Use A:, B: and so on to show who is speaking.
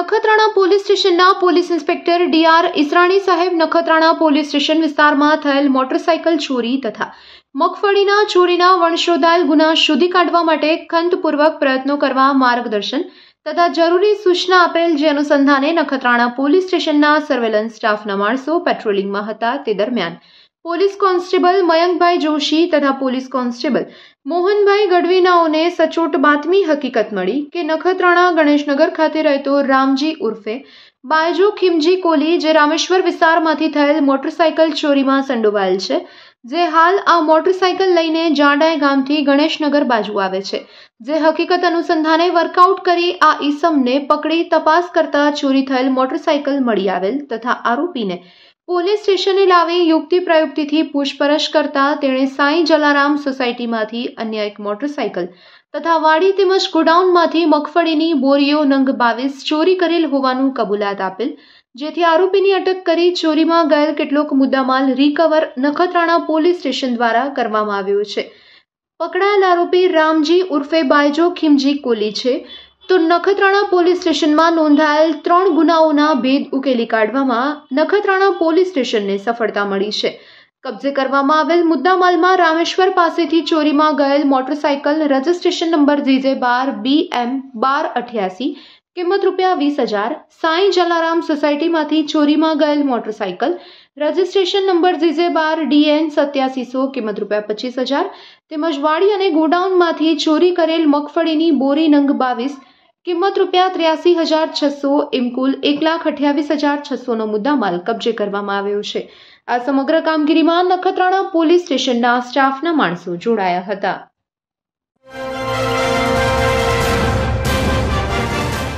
A: Nakhatrana police સ્ટેશનના police inspector D R Israni સાહેબ Nakhatrana police station વિસ્તારમાં થયેલ મોટરસાયકલ ચોરી તથા મગફળીના ચોરીના વણશોધાયેલ ગુના શોધી કાઢવા માટે ખંતપૂર્વક પ્રયત્નો કરવા માર્ગદર્શન તથા જરૂરી સૂચના આપેલ જે અનુસંધાને નખત્રાણા પોલીસ સ્ટેશનના સર્વેલન્સ સ્ટાફના માણસો પેટ્રોલિંગમાં હતા તે દરમિયાન પોલીસ કોન્સ્ટેબલ મયંકભાઈ જોશી તથા પોલીસ કોન્સ્ટેબલ મોહનભાઈ ગઢવીનાઓને સચોટ બાતમી હકીકત મળી કે નખત્રાણા ગણેશનગર ખાતે રહેતો રામજી ઉર્ફે બાયજો ખીમજી કોલી જે રામેશ્વર વિસ્તારમાંથી થયેલ મોટરસાયકલ ચોરીમાં સંડોવાયેલ છે જે હાલ આ મોટરસાયકલ લઈને જાડાય ગામથી ગણેશનગર બાજુ આવે છે જે હકીકત અનુસંધાને વર્કઆઉટ કરી આ ઈસમને પકડી તપાસ કરતા ચોરી થયેલ મોટરસાયકલ મળી આવેલ તથા આરોપીને પોલીસ સ્ટેશને લાવી યુક્તિ પ્રયુક્તિથી પૂછપરછ કરતા તેણે સાંઈ જલારામ સોસાયટીમાંથી અન્ય એક મોટરસાયકલ તથા વાડી તેમજ ગોડાઉનમાંથી મગફળીની બોરીઓ નંગ બાવીસ ચોરી કરેલ હોવાનું કબૂલાત આપેલ જેથી આરોપીની અટક કરી ચોરીમાં ગયેલ કેટલોક મુદ્દામાલ રિકવર નખત્રાણા પોલીસ સ્ટેશન દ્વારા કરવામાં આવ્યો છે પકડાયેલ આરોપી રામજી ઉર્ફે બાયજો ખીમજી કોલી છે તો નખત્રાણા પોલીસ સ્ટેશનમાં નોંધાયેલ ત્રણ ગુનાઓના ભેદ ઉકેલી કાઢવામાં નખત્રાણા પોલીસ સ્ટેશનને સફળતા મળી છે કબજે કરવામાં આવેલ મુદ્દામાલમાં રામેશ્વર પાસેથી ચોરીમાં ગયેલ મોટરસાયકલ રજિસ્ટ્રેશન નંબર જીજે બાર બી એમ બાર અઠ્યાસી કિંમત રૂપિયા વીસ હજાર સાંઈ જલારામ સોસાયટીમાંથી ચોરીમાં ગયેલ મોટરસાયકલ રજિસ્ટ્રેશન નંબર જીજે બાર ડીએન સત્યાસીસો કિંમત રૂપિયા પચીસ હજાર તેમજ વાડી અને ગોડાઉનમાંથી ચોરી કરેલ મગફળીની બોરી નંગ બાવીસ કિંમત રૂપિયા ત્ર્યાસી હજાર છસો એમ કુલ એક લાખ અઠ્યાવીસ હજાર છસોનો મુદ્દામાલ કબજે કરવામાં આવ્યો છે આ સમગ્ર કામગીરીમાં નખત્રાણા પોલીસ સ્ટેશનના સ્ટાફના માણસો જોડાયા હતા